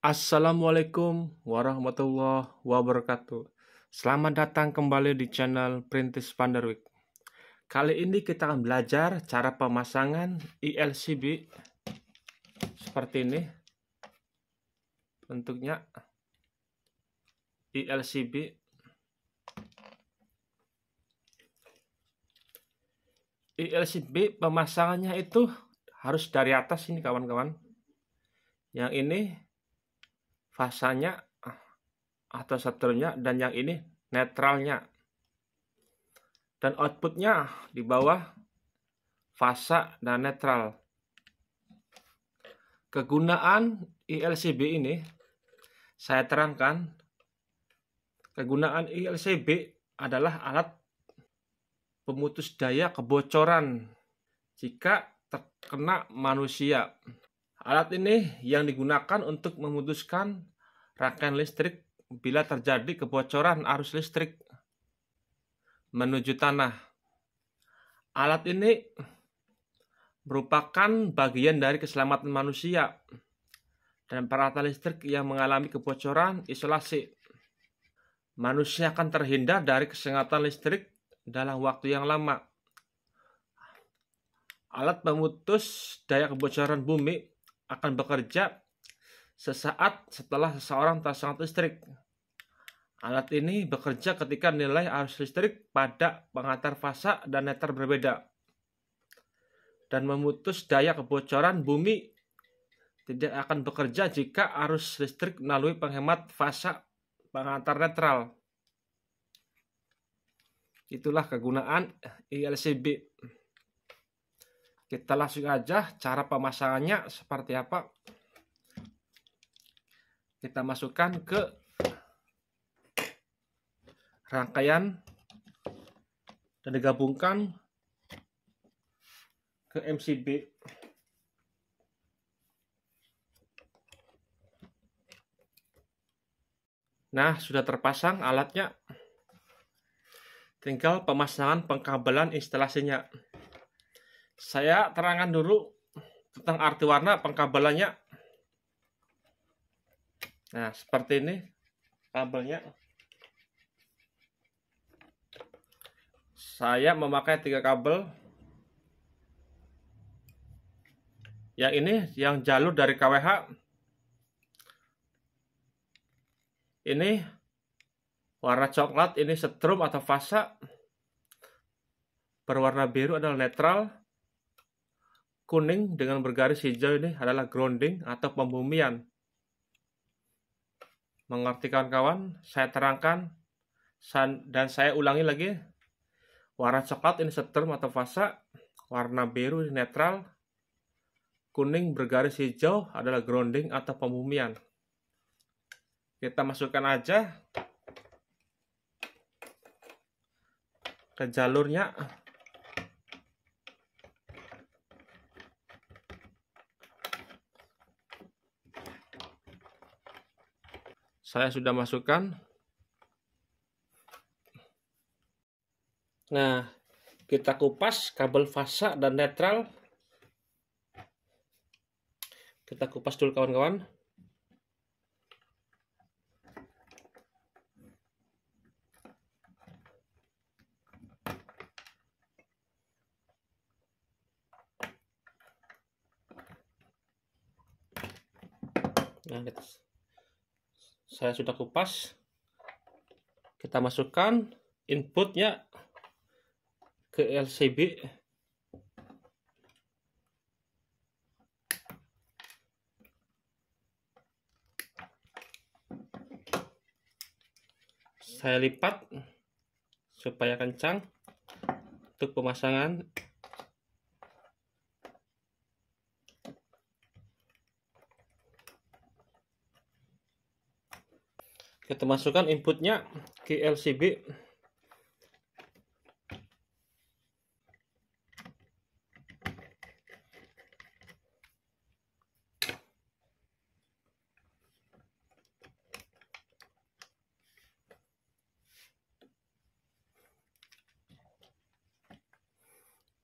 Assalamualaikum warahmatullahi wabarakatuh. Selamat datang kembali di channel Printis Panderwick. Kali ini kita akan belajar cara pemasangan ILCB seperti ini. Bentuknya ILCB. ILCB pemasangannya itu harus dari atas ini kawan-kawan. Yang ini fasanya atau setelnya dan yang ini netralnya dan outputnya di bawah fasa dan netral kegunaan ILCB ini saya terangkan kegunaan ILCB adalah alat pemutus daya kebocoran jika terkena manusia Alat ini yang digunakan untuk memutuskan rangkaian listrik bila terjadi kebocoran arus listrik menuju tanah. Alat ini merupakan bagian dari keselamatan manusia dan peralatan listrik yang mengalami kebocoran isolasi. Manusia akan terhindar dari kesengatan listrik dalam waktu yang lama. Alat pemutus daya kebocoran bumi akan bekerja sesaat setelah seseorang tersengat listrik. Alat ini bekerja ketika nilai arus listrik pada pengantar fasa dan netar berbeda dan memutus daya kebocoran bumi tidak akan bekerja jika arus listrik melalui penghemat fasa pengantar netral. Itulah kegunaan ILCB. Kita langsung aja cara pemasangannya seperti apa. Kita masukkan ke rangkaian dan digabungkan ke MCB. Nah, sudah terpasang alatnya. Tinggal pemasangan pengkabelan instalasinya saya terangkan dulu tentang arti warna pengkabelannya. Nah, seperti ini kabelnya. Saya memakai tiga kabel. Yang ini yang jalur dari KWH. Ini warna coklat, ini setrum atau fasa. Berwarna biru adalah netral kuning dengan bergaris hijau ini adalah grounding atau pembumian. Mengerti kawan-kawan? Saya terangkan dan saya ulangi lagi. Warna coklat ini setrum atau fasa, warna biru ini netral, kuning bergaris hijau adalah grounding atau pembumian. Kita masukkan aja ke jalurnya saya sudah masukkan. Nah, kita kupas kabel fasa dan netral. Kita kupas dulu kawan-kawan. Nah, let's saya sudah kupas kita masukkan inputnya ke LCB saya lipat supaya kencang untuk pemasangan kita masukkan inputnya ke LCB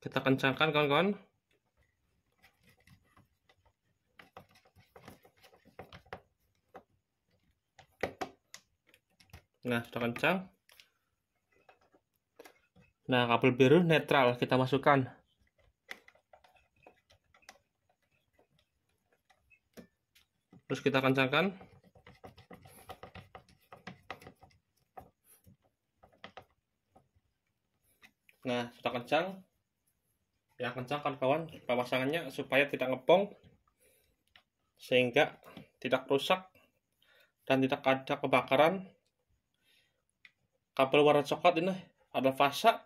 kita kencangkan kawan-kawan nah sudah kencang nah kabel biru netral kita masukkan terus kita kencangkan nah sudah kencang ya kencangkan kawan pasangannya supaya tidak ngepong sehingga tidak rusak dan tidak ada kebakaran Kabel warna coklat ini ada fasa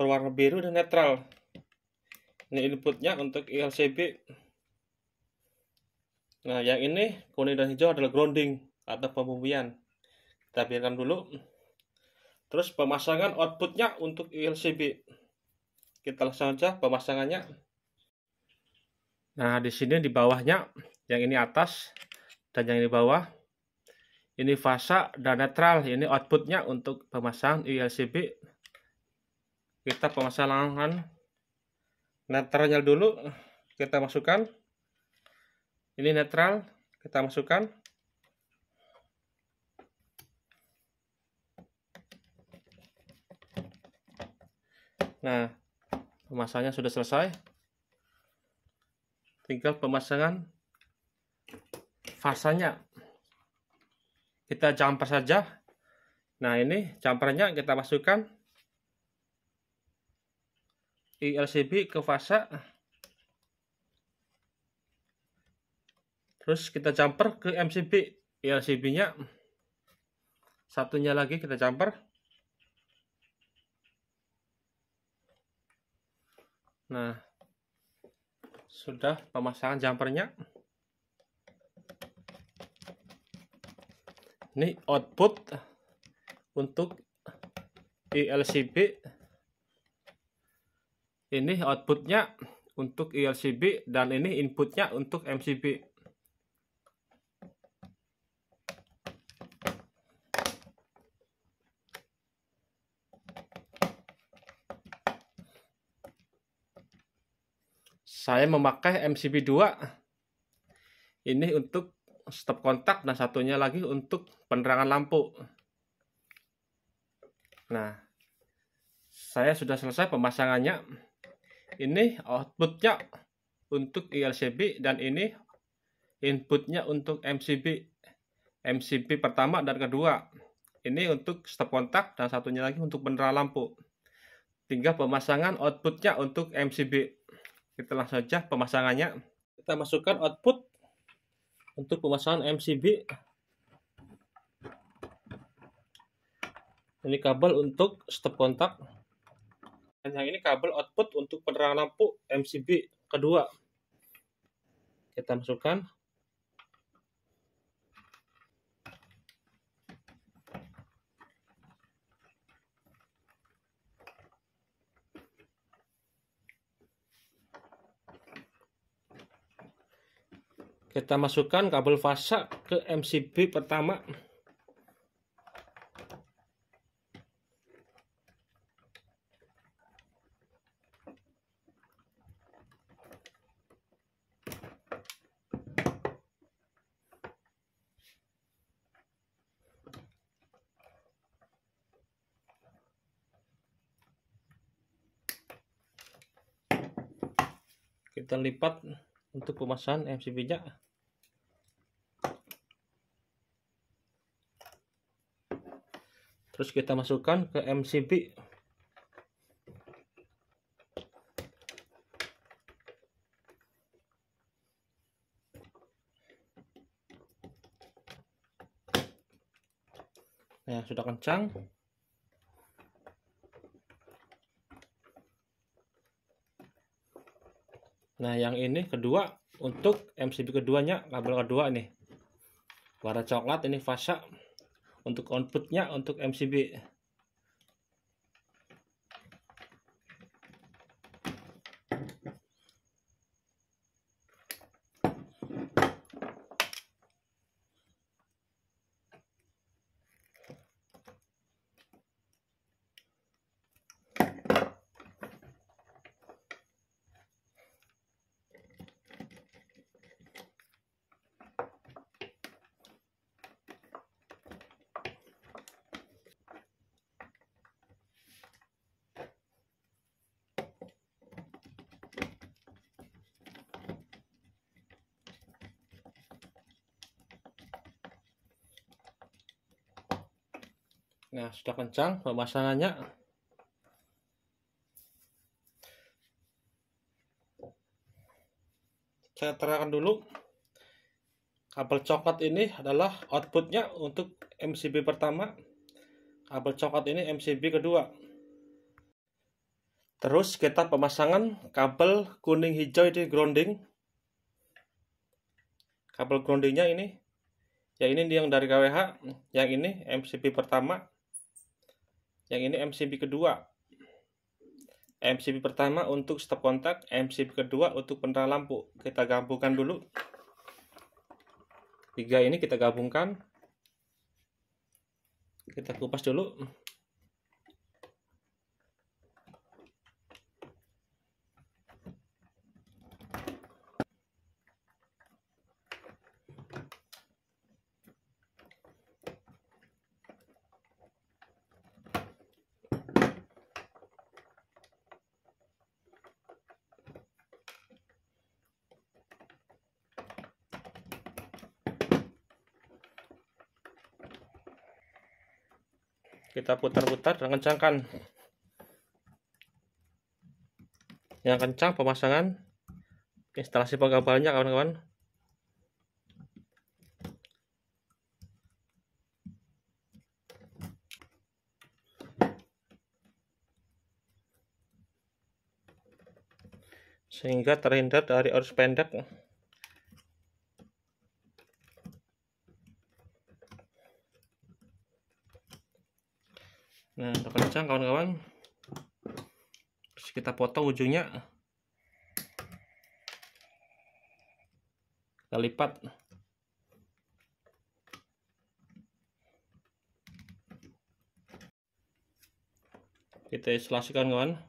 berwarna biru dan netral ini inputnya untuk ILCB nah yang ini kuning dan hijau adalah grounding atau pembumian kita biarkan dulu terus pemasangan outputnya untuk ILCB kita langsung aja pemasangannya nah di sini di bawahnya yang ini atas dan yang ini bawah ini fasa dan netral ini outputnya untuk pemasangan ILCB kita pemasangan netralnya dulu kita masukkan ini netral kita masukkan nah pemasangnya sudah selesai tinggal pemasangan fasanya kita campur saja nah ini jumpernya kita masukkan ILCB ke fasa terus kita campur ke MCB ILCB nya satunya lagi kita campur nah sudah pemasangan jumpernya ini output untuk ILCB ini outputnya untuk ILCB dan ini inputnya untuk MCB saya memakai MCB 2 ini untuk stop kontak dan satunya lagi untuk penerangan lampu. Nah, saya sudah selesai pemasangannya. Ini outputnya untuk ILCB dan ini inputnya untuk MCB. MCB pertama dan kedua. Ini untuk stop kontak dan satunya lagi untuk penerangan lampu. Tinggal pemasangan outputnya untuk MCB. Kita langsung saja pemasangannya. Kita masukkan output untuk pemasangan MCB ini kabel untuk step kontak dan yang ini kabel output untuk penerang lampu MCB kedua kita masukkan kita masukkan kabel fasa ke MCB pertama kita lipat untuk pemasangan MCB-nya terus kita masukkan ke MCB Nah, sudah kencang. Nah, yang ini kedua untuk MCB keduanya, kabel kedua nih. Warna coklat ini fasa untuk outputnya untuk MCB Nah, sudah kencang pemasangannya. Saya terangkan dulu. Kabel coklat ini adalah outputnya untuk MCB pertama. Kabel coklat ini MCB kedua. Terus kita pemasangan kabel kuning hijau di grounding. Kabel groundingnya ini. Ya ini yang dari KWH, yang ini MCB pertama, yang ini MCB kedua. MCB pertama untuk stop kontak, MCB kedua untuk penerang lampu. Kita gabungkan dulu. Tiga ini kita gabungkan. Kita kupas dulu. kita putar-putar dan kencangkan yang kencang pemasangan instalasi penggabalnya, kawan-kawan sehingga terhindar dari arus pendek nah hmm, kencang kawan-kawan terus kita potong ujungnya kita lipat kita isolasikan kawan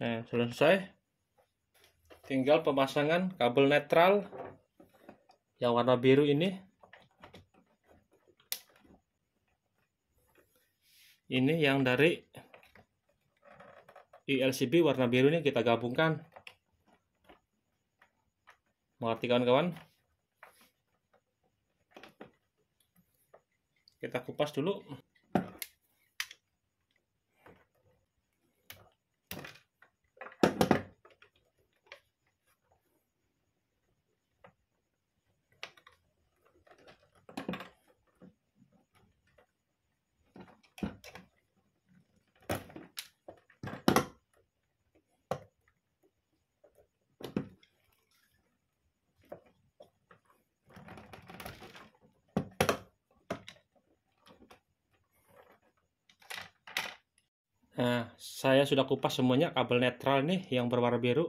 nah sudah selesai tinggal pemasangan kabel netral yang warna biru ini ini yang dari ILCB warna biru ini kita gabungkan mengerti kawan-kawan kita kupas dulu Nah, saya sudah kupas semuanya kabel netral nih yang berwarna biru.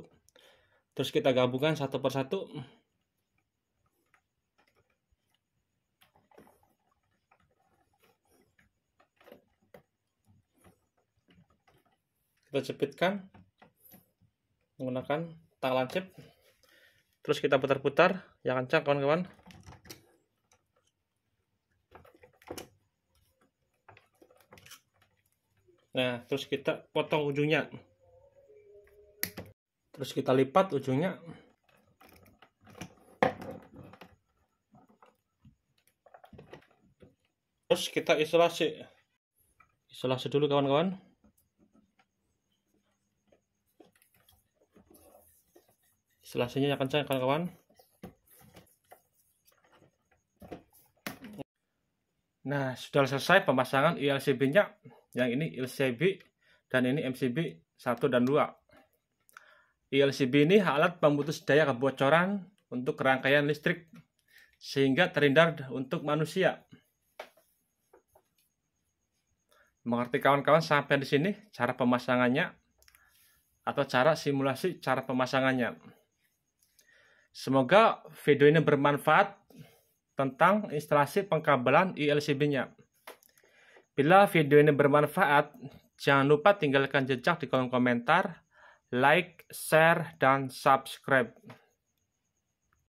Terus kita gabungkan satu persatu. Kita jepitkan menggunakan tang lancip. Terus kita putar-putar, yang kencang kawan-kawan. Nah, terus kita potong ujungnya. Terus kita lipat ujungnya. Terus kita isolasi. Isolasi dulu kawan-kawan. Isolasinya kencang kawan-kawan. Nah, sudah selesai pemasangan ILCB-nya yang ini ILCB dan ini MCB 1 dan 2. ILCB ini alat pemutus daya kebocoran untuk rangkaian listrik sehingga terhindar untuk manusia. Mengerti kawan-kawan sampai di sini cara pemasangannya atau cara simulasi cara pemasangannya. Semoga video ini bermanfaat tentang instalasi pengkabelan ILCB-nya. Bila video ini bermanfaat, jangan lupa tinggalkan jejak di kolom komentar, like, share, dan subscribe.